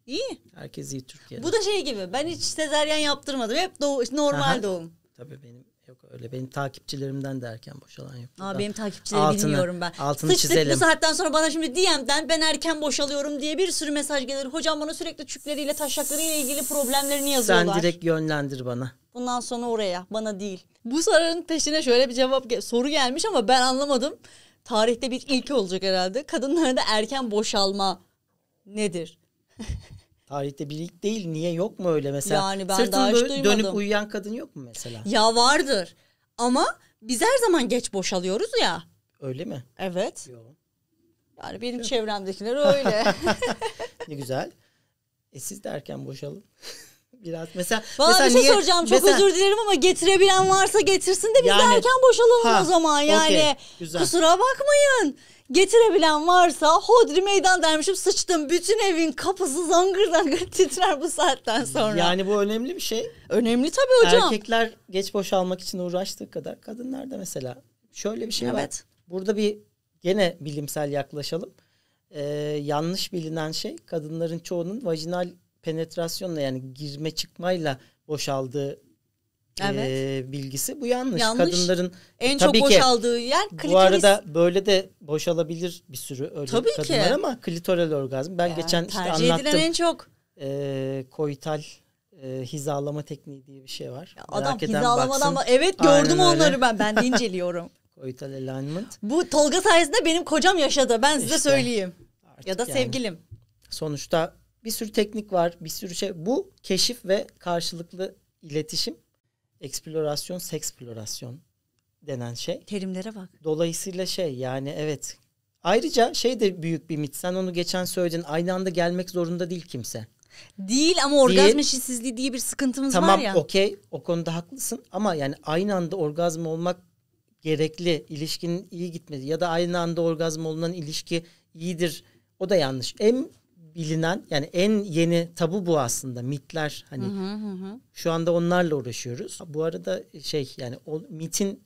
İyi. Herkes iyi Türkiye'de. Bu da şey gibi ben hiç sezeryen yaptırmadım. Hep doğu, normal Aha. doğum. Tabii benim Yok öyle benim takipçilerimden derken boşalan yok. Aa, ben benim takipçileri bilmiyorum ben. Altını Sıçtık çizelim. bu saatten sonra bana şimdi DM'den ben erken boşalıyorum diye bir sürü mesaj gelir. Hocam bana sürekli çükleriyle taşaklarıyla ilgili problemlerini yazıyorlar. Sen direkt yönlendir bana. Bundan sonra oraya bana değil. Bu sorunun peşine şöyle bir cevap soru gelmiş ama ben anlamadım. Tarihte bir ilk olacak herhalde. Kadınlarda erken boşalma nedir? Tarihte birlik değil. Niye yok mu öyle mesela? Yani ben Sırtını daha hiç dönüp uyuyan kadın yok mu mesela? Ya vardır. Ama biz her zaman geç boşalıyoruz ya. Öyle mi? Evet. Yok. Yani benim çevremdekiler öyle. ne güzel. E siz de erken boşalın. biraz mesela Vallahi mesela bir şey niye, soracağım çok mesela, özür dilerim ama getirebilen varsa getirsin de biz yani, de erken boşalalım ha, o zaman yani okay, güzel. kusura bakmayın getirebilen varsa hodri meydan dermişim sıçtım bütün evin kapısı zangır zangır titrer bu saatten sonra. Yani bu önemli bir şey. Önemli tabii hocam. Erkekler geç boşalmak için uğraştığı kadar kadınlar da mesela şöyle bir şey evet. var. Burada bir gene bilimsel yaklaşalım. Ee, yanlış bilinen şey kadınların çoğunun vajinal penetrasyonla yani girme çıkmayla boşaldığı evet. e, bilgisi. Bu yanlış. yanlış. Kadınların e, en tabii çok boşaldığı ki, yer klitoris. Bu arada böyle de boşalabilir bir sürü öyle tabii kadınlar ki. ama klitoral orgazm. Ben yani geçen işte anlattım. en çok. E, koital e, hizalama tekniği diye bir şey var. Ya Merak adam hizalamadan baksın. evet gördüm Aynen onları öyle. ben. Ben de inceliyorum. koital alignment. Bu Tolga sayesinde benim kocam yaşadı. Ben size işte, söyleyeyim. Ya da yani. sevgilim. Sonuçta bir sürü teknik var, bir sürü şey. Bu keşif ve karşılıklı iletişim, eksplorasyon, seksplorasyon denen şey. Terimlere bak. Dolayısıyla şey yani evet. Ayrıca şey de büyük bir mit. Sen onu geçen söyledin. Aynı anda gelmek zorunda değil kimse. Değil ama orgazm değil. eşitsizliği diye bir sıkıntımız tamam, var ya. Tamam okey o konuda haklısın ama yani aynı anda orgazm olmak gerekli. İlişkinin iyi gitmedi ya da aynı anda orgazm olunan ilişki iyidir. O da yanlış. En bilinen yani en yeni tabu bu aslında mitler hani hı hı hı. şu anda onlarla uğraşıyoruz. Bu arada şey yani o mitin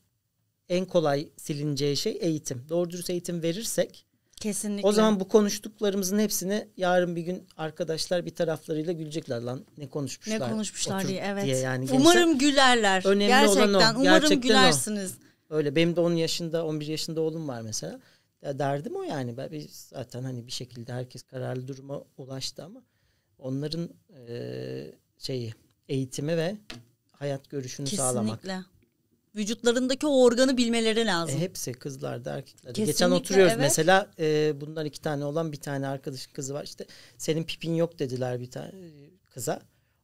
en kolay silineceği şey eğitim. Doğru dürüst eğitim verirsek Kesinlikle. O zaman bu konuştuklarımızın hepsini yarın bir gün arkadaşlar bir taraflarıyla gülecekler lan ne konuşmuşlar. Ne konuşmuşlar diye evet. Diye yani Umarım gülerler. Önemli Gerçekten. olan o. Umarım Gerçekten gülersiniz. O. Öyle benim de 10 yaşında 11 yaşında oğlum var mesela derdim o yani. Ben, biz zaten hani bir şekilde herkes kararlı duruma ulaştı ama onların e, şeyi eğitimi ve hayat görüşünü Kesinlikle. sağlamak. Vücutlarındaki o organı bilmeleri lazım. E, hepsi kızlarda erkeklerde. Kesinlikle, Geçen oturuyoruz evet. mesela e, bundan iki tane olan bir tane arkadaşın kızı var. İşte senin pipin yok dediler bir tane kıza.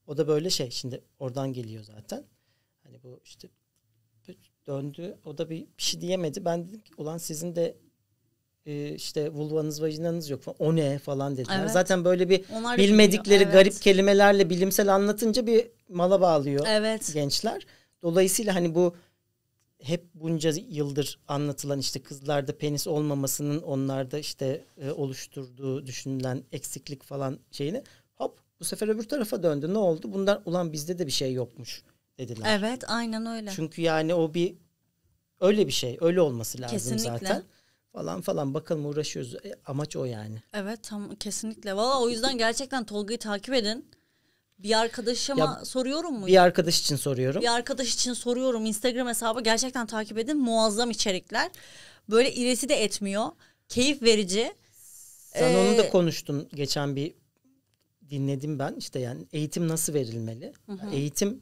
O da böyle şey şimdi oradan geliyor zaten. Hani bu işte döndü. O da bir, bir şey diyemedi. Ben dedim ki ulan sizin de e, işte vulvanız vajinanız yok falan. O ne falan dediler. Evet. Zaten böyle bir Onlar bilmedikleri evet. garip kelimelerle bilimsel anlatınca bir mala bağlıyor evet. gençler. Dolayısıyla hani bu hep bunca yıldır anlatılan işte kızlarda penis olmamasının onlarda işte e, oluşturduğu düşünülen eksiklik falan şeyini hop bu sefer öbür tarafa döndü. Ne oldu? Bunlar ulan bizde de bir şey yokmuş dediler. Evet aynen öyle. Çünkü yani o bir öyle bir şey öyle olması lazım Kesinlikle. zaten falan falan bakalım uğraşıyoruz. E, amaç o yani. Evet tam kesinlikle. Valla o yüzden gerçekten Tolga'yı takip edin. Bir arkadaşıma ya, soruyorum mu? Bir arkadaş için soruyorum. Bir arkadaş için soruyorum. Instagram hesabı gerçekten takip edin. Muazzam içerikler. Böyle iresi de etmiyor. Keyif verici. Sen ee, onu da ee, konuştun geçen bir dinledim ben. İşte yani eğitim nasıl verilmeli? hı. Eğitim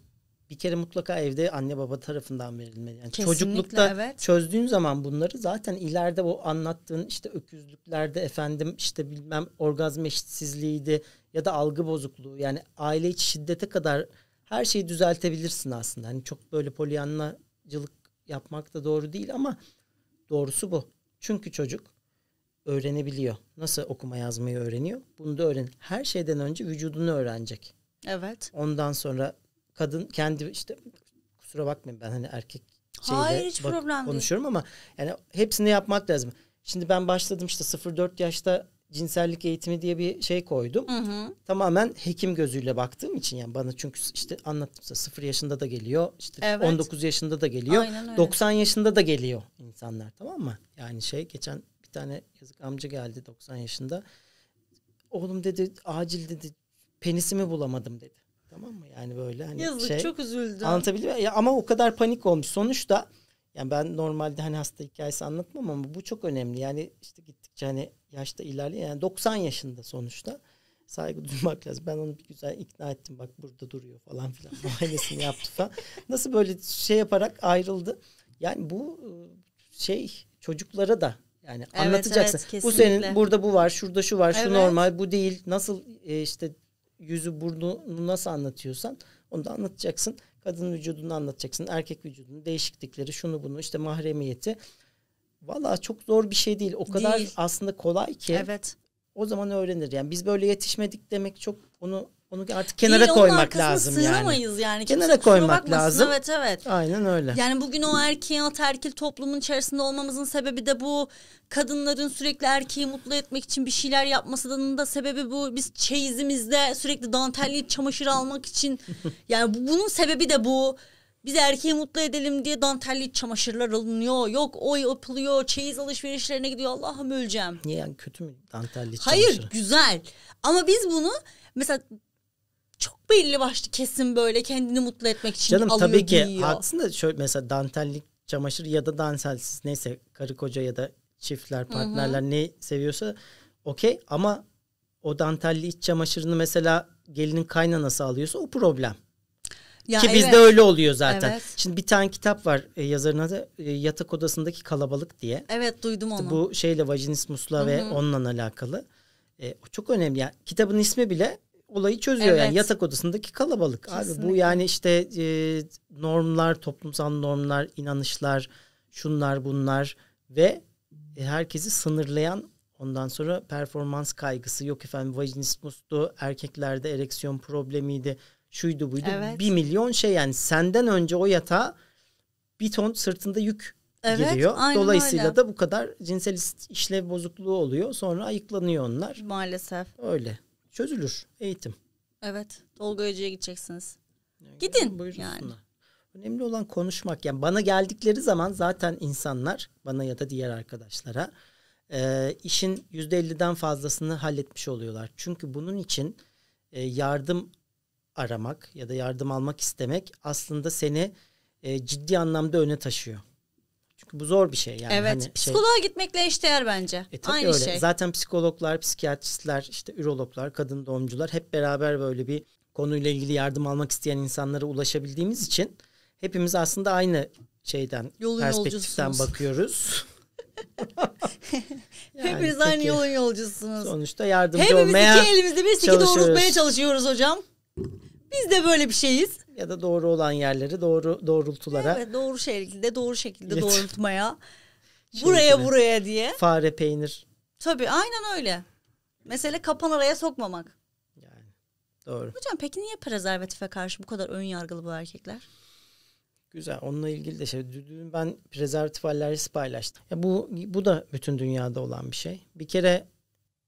bir kere mutlaka evde anne baba tarafından verilmeli. Yani Kesinlikle, çocuklukta evet. çözdüğün zaman bunları zaten ileride o anlattığın işte öküzlüklerde efendim işte bilmem orgazm eşitsizliğiydi ya da algı bozukluğu yani aile içi şiddete kadar her şeyi düzeltebilirsin aslında. Hani çok böyle polyanlacılık yapmak da doğru değil ama doğrusu bu. Çünkü çocuk öğrenebiliyor. Nasıl okuma yazmayı öğreniyor? Bunu da öğren. Her şeyden önce vücudunu öğrenecek. Evet. Ondan sonra kadın kendi işte kusura bakmayın ben hani erkek şeyle Hayır, hiç bak, konuşuyorum değil. ama yani hepsini yapmak lazım. Şimdi ben başladım işte 0-4 yaşta cinsellik eğitimi diye bir şey koydum. Hı hı. Tamamen hekim gözüyle baktığım için yani bana çünkü işte anlattım size 0 yaşında da geliyor. işte evet. 19 yaşında da geliyor. 90 yaşında da geliyor insanlar tamam mı? Yani şey geçen bir tane yazık amca geldi 90 yaşında. Oğlum dedi acil dedi penisimi bulamadım dedi. Tamam mı? Yani böyle hani Yazık şey, çok üzüldüm. Anlatabildim ya ama o kadar panik olmuş. Sonuçta yani ben normalde hani hasta hikayesi anlatmam ama bu çok önemli. Yani işte gittikçe hani yaşta ilerliyor. Yani 90 yaşında sonuçta saygı duymak lazım. Ben onu bir güzel ikna ettim. Bak burada duruyor falan filan. Muayenesini yaptı falan. Nasıl böyle şey yaparak ayrıldı. Yani bu ıı, şey çocuklara da yani evet, anlatacaksın. Evet, bu senin burada bu var, şurada şu var, evet. şu normal, bu değil. Nasıl e, işte yüzü burnunu nasıl anlatıyorsan onu da anlatacaksın. Kadın vücudunu anlatacaksın. Erkek vücudunun değişiklikleri şunu bunu işte mahremiyeti. Valla çok zor bir şey değil. O kadar değil. aslında kolay ki. Evet. O zaman öğrenir. Yani biz böyle yetişmedik demek çok onu onu artık kenara koymak lazım yani. sığınamayız yani. kenara koymak lazım. Evet evet. Aynen öyle. Yani bugün o erkeğin o terkil toplumun içerisinde olmamızın sebebi de bu. Kadınların sürekli erkeği mutlu etmek için bir şeyler yapmasının da sebebi bu. Biz çeyizimizde sürekli dantelli çamaşır almak için. yani bunun sebebi de bu. Biz erkeği mutlu edelim diye dantelli çamaşırlar alınıyor. Yok oy yapılıyor. Çeyiz alışverişlerine gidiyor. Allah'ım öleceğim. Niye yani kötü mü dantelli çamaşır? Hayır güzel. Ama biz bunu mesela belli başlı kesin böyle kendini mutlu etmek için Canım, alıyor tabii ki giyiyor. haklısın da şöyle mesela dantellik çamaşır ya da dantelsiz neyse karı koca ya da çiftler partnerler Hı-hı. ne seviyorsa okey ama o dantelli iç çamaşırını mesela gelinin kaynanası alıyorsa o problem. Ya Ki evet. bizde öyle oluyor zaten. Evet. Şimdi bir tane kitap var e, yazarın adı e, Yatak Odasındaki Kalabalık diye. Evet duydum onu. Bu şeyle vajinismusla Hı-hı. ve onunla alakalı. E, çok önemli. Yani, kitabın ismi bile olayı çözüyor evet. yani yatak odasındaki kalabalık. Kesinlikle. Abi bu yani işte e, normlar, toplumsal normlar, inanışlar, şunlar bunlar ve e, herkesi sınırlayan ondan sonra performans kaygısı yok efendim vajinismustu, erkeklerde ereksiyon problemiydi, şuydu buydu. Evet. Bir milyon şey yani senden önce o yatağa bir ton sırtında yük evet, giriyor. Dolayısıyla öyle. da bu kadar cinsel işlev bozukluğu oluyor. Sonra ayıklanıyor onlar. Maalesef. Öyle çözülür eğitim. Evet. Tolga Hoca'ya gideceksiniz. Yani Gidin yani. Önemli olan konuşmak. Yani bana geldikleri zaman zaten insanlar bana ya da diğer arkadaşlara e, işin yüzde elliden fazlasını halletmiş oluyorlar. Çünkü bunun için e, yardım aramak ya da yardım almak istemek aslında seni e, ciddi anlamda öne taşıyor. Çünkü bu zor bir şey yani. Evet. Hani şey Psikoloğa şey... gitmekle eşdeğer bence. E, tabii Aynı öyle. şey. Zaten psikologlar, psikiyatristler, işte ürologlar, kadın doğumcular hep beraber böyle bir konuyla ilgili yardım almak isteyen insanlara ulaşabildiğimiz için hepimiz aslında aynı şeyden, Yolun perspektiften bakıyoruz. yani Hepiniz aynı yolun yolcusunuz. Sonuçta yardımcı Hepimiz olmaya Hepimiz iki elimizde bir siki doğrultmaya çalışıyoruz hocam. Biz de böyle bir şeyiz. Ya da doğru olan yerleri doğru doğrultulara. Evet, doğru şekilde doğru şekilde doğrultmaya. Şey buraya buraya diye. Fare peynir. Tabii aynen öyle. Mesele kapan araya sokmamak. Yani doğru. Hocam peki niye prezervatife karşı bu kadar ön yargılı bu erkekler? Güzel. Onunla ilgili de şey. Dün ben prezervatif alerjisi paylaştım. Ya bu bu da bütün dünyada olan bir şey. Bir kere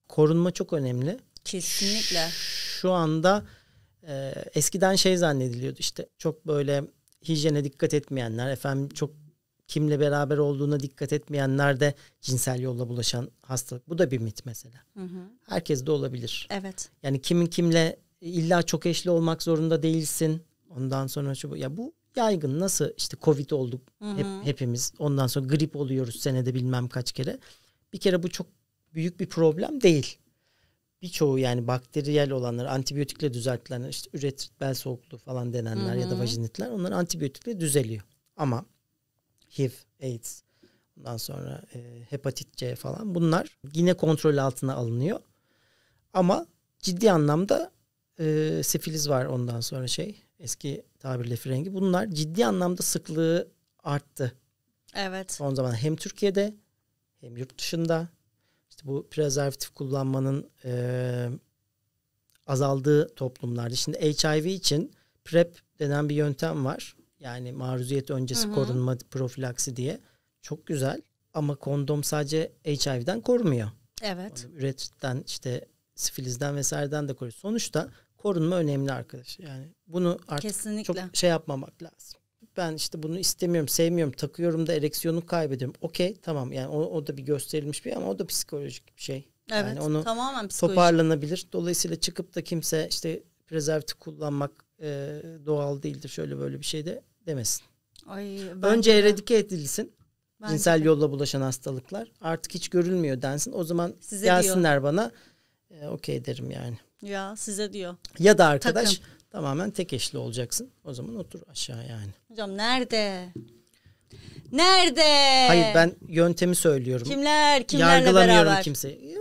korunma çok önemli. Kesinlikle. Şu anda e, eskiden şey zannediliyordu işte çok böyle hijyene dikkat etmeyenler efendim çok kimle beraber olduğuna dikkat etmeyenler de cinsel yolla bulaşan hastalık. Bu da bir mit mesela. Hı hı. Herkes de olabilir. Evet. Yani kimin kimle illa çok eşli olmak zorunda değilsin. Ondan sonra şu ya bu yaygın nasıl işte covid olduk hı hı. Hep, hepimiz. Ondan sonra grip oluyoruz senede bilmem kaç kere. Bir kere bu çok büyük bir problem değil birçoğu yani bakteriyel olanlar antibiyotikle düzeltilen işte üretir bel soğukluğu falan denenler Hı-hı. ya da vajinitler onlar antibiyotikle düzeliyor. Ama HIV, AIDS ondan sonra e, hepatit C falan bunlar yine kontrol altına alınıyor. Ama ciddi anlamda e, sefiliz var ondan sonra şey eski tabirle frengi. Bunlar ciddi anlamda sıklığı arttı. Evet. Son zaman hem Türkiye'de hem yurt dışında işte bu prezervatif kullanmanın e, azaldığı toplumlarda. Şimdi HIV için PrEP e denen bir yöntem var. Yani maruziyet öncesi Hı-hı. korunma profilaksi diye. Çok güzel ama kondom sadece HIV'den korumuyor. Evet. Yani işte sifilizden vesaireden de koruyor. Sonuçta korunma önemli arkadaş. Yani bunu artık Kesinlikle. çok şey yapmamak lazım ben işte bunu istemiyorum, sevmiyorum, takıyorum da ereksiyonu kaybediyorum. Okey tamam yani o, o da bir gösterilmiş bir şey ama o da psikolojik bir şey. Evet yani onu tamamen psikolojik. toparlanabilir. Dolayısıyla çıkıp da kimse işte prezervatif kullanmak e, doğal değildir şöyle böyle bir şey de demesin. Ay, Önce de. eradike edilsin. Bence cinsel de. yolla bulaşan hastalıklar artık hiç görülmüyor densin. O zaman Size gelsinler diyor. bana. E, Okey derim yani. Ya size diyor. Ya da arkadaş Takım. Tamamen tek eşli olacaksın. O zaman otur aşağı yani. Hocam nerede? Nerede? Hayır ben yöntemi söylüyorum. Kimler? Kimlerle Yargılamıyorum beraber? kimseyi.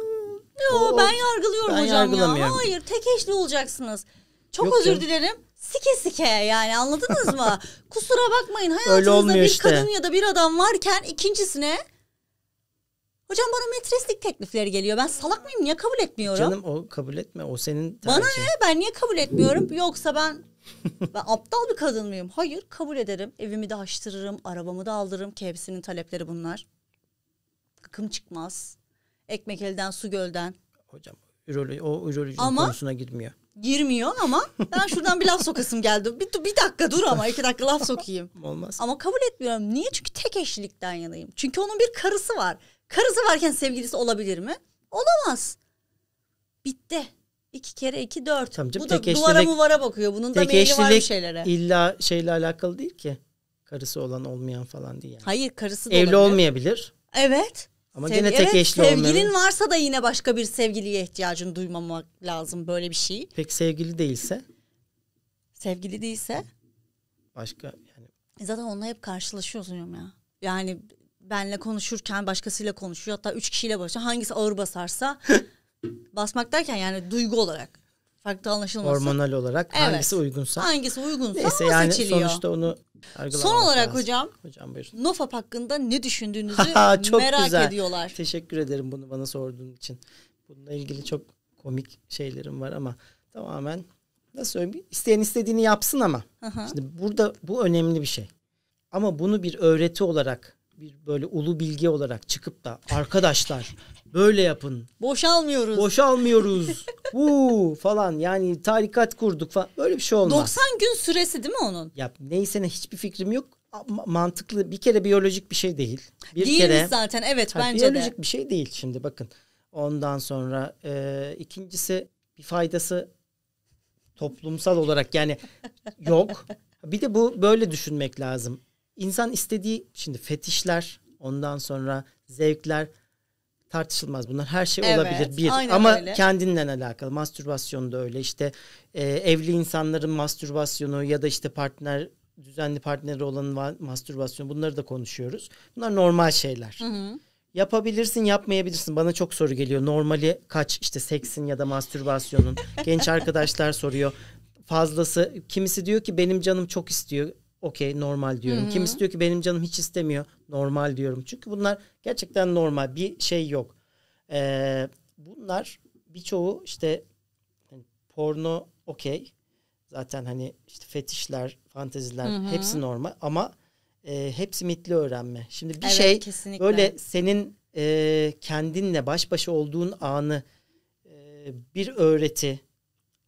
Yo, ben yargılıyorum ben hocam ya. Hayır tek eşli olacaksınız. Çok Yok özür canım. dilerim sike sike yani anladınız mı? Kusura bakmayın hayatınızda bir işte. kadın ya da bir adam varken ikincisine Hocam bana metreslik teklifleri geliyor. Ben salak mıyım? Niye kabul etmiyorum? Canım o kabul etme. O senin tercihin. Bana ne? Ben niye kabul etmiyorum? Yoksa ben ben aptal bir kadın mıyım? Hayır kabul ederim. Evimi de açtırırım. Arabamı da aldırırım ki hepsinin talepleri bunlar. Kıkım çıkmaz. Ekmek elden su gölden. Hocam üroloji, o üroloji konusuna girmiyor. Girmiyor ama ben şuradan bir laf sokasım geldi. Bir, bir dakika dur ama iki dakika laf sokayım. Olmaz. Ama kabul etmiyorum. Niye? Çünkü tek eşlilikten yanayım. Çünkü onun bir karısı var. Karısı varken sevgilisi olabilir mi? Olamaz. Bitti. İki kere iki dört. Tamam, Bu da duvara muvara bakıyor. Bunun da meyli var bir şeylere. İlla şeyle alakalı değil ki. Karısı olan olmayan falan diye. Yani. Hayır karısı da Evli olabilir. olmayabilir. Evet. Ama Sev- gene tek evet, eşli olmuyor. Sevgilin olmuyorum. varsa da yine başka bir sevgiliye ihtiyacın duymamak lazım böyle bir şey. Peki sevgili değilse? Sevgili değilse? Başka yani. E zaten onunla hep karşılaşıyorsun ya. Yani benle konuşurken başkasıyla konuşuyor. Hatta üç kişiyle başlıyor. Hangisi ağır basarsa basmak derken yani duygu olarak farklı anlaşılması. Hormonal olarak evet. hangisi uygunsa. Hangisi uygunsa Neyse, o yani seçiliyor. Sonuçta onu Son olarak lazım. hocam, hocam buyurun. Nofap hakkında ne düşündüğünüzü çok merak güzel. ediyorlar. Teşekkür ederim bunu bana sorduğun için. Bununla ilgili çok komik şeylerim var ama tamamen nasıl söyleyeyim isteyen istediğini yapsın ama. Aha. Şimdi burada bu önemli bir şey. Ama bunu bir öğreti olarak bir böyle ulu bilgi olarak çıkıp da arkadaşlar böyle yapın. Boşalmıyoruz. Boşalmıyoruz. Uuu falan yani tarikat kurduk falan böyle bir şey olmaz. 90 gün süresi değil mi onun? Ya neyse ne hiçbir fikrim yok. Mantıklı bir kere biyolojik bir şey değil. Bir Değiliz kere, zaten evet ha, bence biyolojik de. bir şey değil şimdi bakın. Ondan sonra e, ikincisi bir faydası toplumsal olarak yani yok. Bir de bu böyle düşünmek lazım insan istediği şimdi fetişler ondan sonra zevkler tartışılmaz bunlar her şey evet, olabilir bir ama öyle. kendinle alakalı mastürbasyon da öyle işte e, evli insanların mastürbasyonu ya da işte partner düzenli partneri olanın mastürbasyonu bunları da konuşuyoruz bunlar normal şeyler. Hı hı. Yapabilirsin yapmayabilirsin. Bana çok soru geliyor. Normali kaç işte seksin ya da mastürbasyonun. Genç arkadaşlar soruyor. Fazlası kimisi diyor ki benim canım çok istiyor okey normal diyorum. Hı-hı. Kimisi diyor ki benim canım hiç istemiyor. Normal diyorum. Çünkü bunlar gerçekten normal. Bir şey yok. Ee, bunlar birçoğu işte hani porno okey. Zaten hani işte fetişler, fanteziler Hı-hı. hepsi normal ama e, hepsi mitli öğrenme. Şimdi bir evet, şey kesinlikle. böyle senin e, kendinle baş başa olduğun anı e, bir öğreti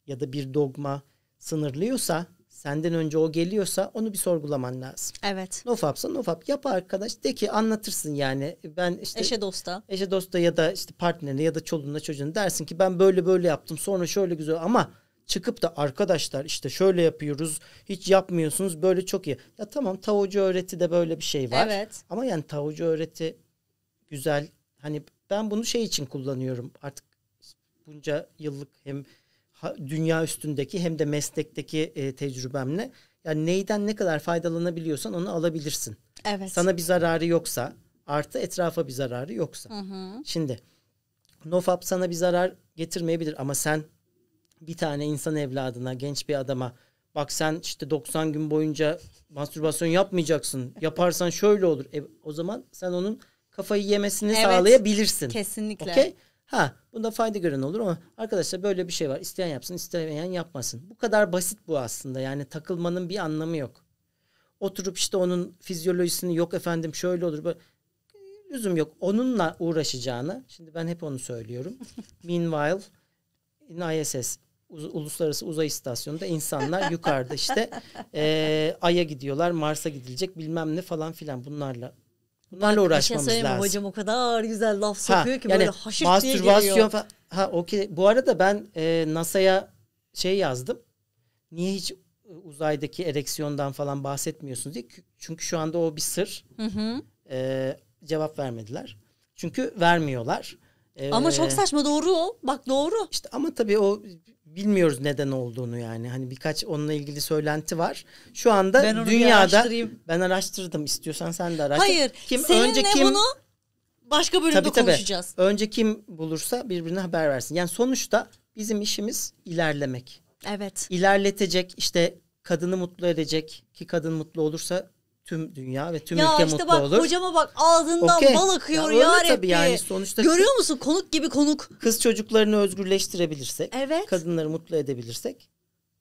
ya da bir dogma sınırlıyorsa senden önce o geliyorsa onu bir sorgulaman lazım. Evet. Nofapsa nofap. Yap arkadaş de ki anlatırsın yani. Ben işte eşe dosta. Eşe dosta ya da işte partnerine ya da çoluğuna çocuğuna dersin ki ben böyle böyle yaptım sonra şöyle güzel ama çıkıp da arkadaşlar işte şöyle yapıyoruz hiç yapmıyorsunuz böyle çok iyi. Ya tamam tavucu öğreti de böyle bir şey var. Evet. Ama yani tavucu öğreti güzel hani ben bunu şey için kullanıyorum artık bunca yıllık hem dünya üstündeki hem de meslekteki e, tecrübemle yani neyden ne kadar faydalanabiliyorsan onu alabilirsin. Evet. Sana bir zararı yoksa artı etrafa bir zararı yoksa. Hı hı. Şimdi nofap sana bir zarar getirmeyebilir ama sen bir tane insan evladına genç bir adama bak sen işte 90 gün boyunca mastürbasyon yapmayacaksın yaparsan şöyle olur. E, o zaman sen onun kafayı yemesini evet, sağlayabilirsin. Kesinlikle. Okay? Ha bunda fayda gören olur ama arkadaşlar böyle bir şey var. İsteyen yapsın istemeyen yapmasın. Bu kadar basit bu aslında yani takılmanın bir anlamı yok. Oturup işte onun fizyolojisini yok efendim şöyle olur. Böyle. Lüzum yok. Onunla uğraşacağını şimdi ben hep onu söylüyorum. Meanwhile in ISS Uluslararası Uzay İstasyonu'nda insanlar yukarıda işte e, Ay'a gidiyorlar, Mars'a gidilecek bilmem ne falan filan bunlarla Bunlarla uğraşmamız bir şey lazım. Hocam o kadar güzel laf sokuyor ha, ki yani böyle haşır diye geliyor. Falan. Ha okey. Bu arada ben e, NASA'ya şey yazdım. Niye hiç e, uzaydaki ereksiyondan falan bahsetmiyorsunuz diye. Çünkü şu anda o bir sır. Hı hı. E, cevap vermediler. Çünkü vermiyorlar. Ee, ama çok saçma doğru. o Bak doğru. İşte ama tabii o bilmiyoruz neden olduğunu yani. Hani birkaç onunla ilgili söylenti var. Şu anda ben dünyada ben araştırdım istiyorsan sen de araştır. Hayır. Kim seninle önce kim bunu başka bölümde tabii, tabii. konuşacağız. Önce kim bulursa birbirine haber versin. Yani sonuçta bizim işimiz ilerlemek. Evet. İlerletecek işte kadını mutlu edecek ki kadın mutlu olursa tüm dünya ve tüm ya ülke işte mutlu bak, olur. Ya işte bak hocama bak ağzından okay. bal akıyor ya, ya Rabbi. Yani sonuçta Görüyor musun konuk gibi konuk. Kız çocuklarını özgürleştirebilirsek, evet. kadınları mutlu edebilirsek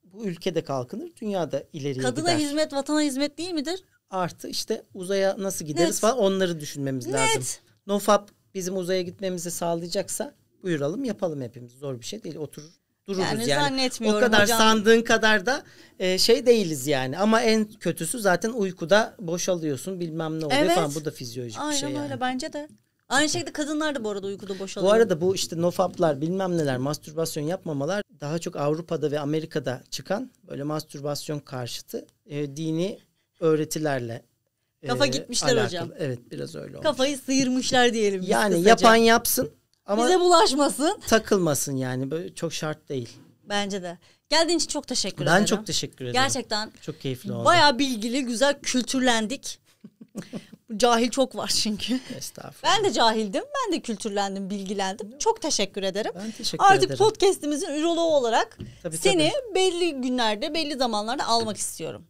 bu ülkede kalkınır, dünyada ileriye Kadına gider. Kadına hizmet, vatana hizmet değil midir? Artı işte uzaya nasıl gideriz Net. falan onları düşünmemiz Net. lazım. Nofap bizim uzaya gitmemizi sağlayacaksa buyuralım yapalım hepimiz. Zor bir şey değil. Oturur dururuz yani. Yani zannetmiyorum O kadar hocam. sandığın kadar da e, şey değiliz yani. Ama en kötüsü zaten uykuda boşalıyorsun bilmem ne oluyor Evet. falan. Bu da fizyolojik Aynen bir şey yani. öyle bence de. Aynı şekilde kadınlar da bu arada uykuda boşalıyor. Bu arada bu işte nofaplar bilmem neler mastürbasyon yapmamalar daha çok Avrupa'da ve Amerika'da çıkan böyle mastürbasyon karşıtı e, dini öğretilerle Kafa e, gitmişler hocam. Evet biraz öyle olmuş. kafayı sıyırmışlar diyelim. yani kısaca. yapan yapsın ama Bize bulaşmasın. Takılmasın yani böyle çok şart değil. Bence de. Geldiğin için çok teşekkür ben ederim. Ben çok teşekkür ederim. Gerçekten. Çok keyifli oldu. Baya bilgili, güzel kültürlendik. Cahil çok var çünkü. Estağfurullah. Ben de cahildim. Ben de kültürlendim, bilgilendim. Çok teşekkür ederim. Ben teşekkür Artık ederim. Artık podcast'imizin üroloğu olarak tabii, seni tabii. belli günlerde, belli zamanlarda almak istiyorum.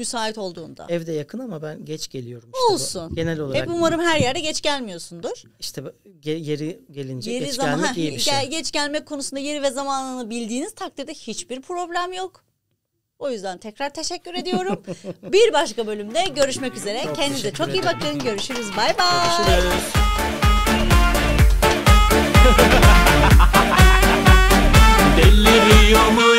Müsait olduğunda. Evde yakın ama ben geç geliyorum. Işte Olsun. Bu, genel olarak. Hep umarım her yerde geç gelmiyorsundur. İşte yeri gelince yeri geç zaman, gelmek iyi bir şey. Geç gelmek konusunda yeri ve zamanını bildiğiniz takdirde hiçbir problem yok. O yüzden tekrar teşekkür ediyorum. bir başka bölümde görüşmek üzere. Çok Kendinize çok iyi bakın. Görüşürüz. Bay bay. Deliriyor mu?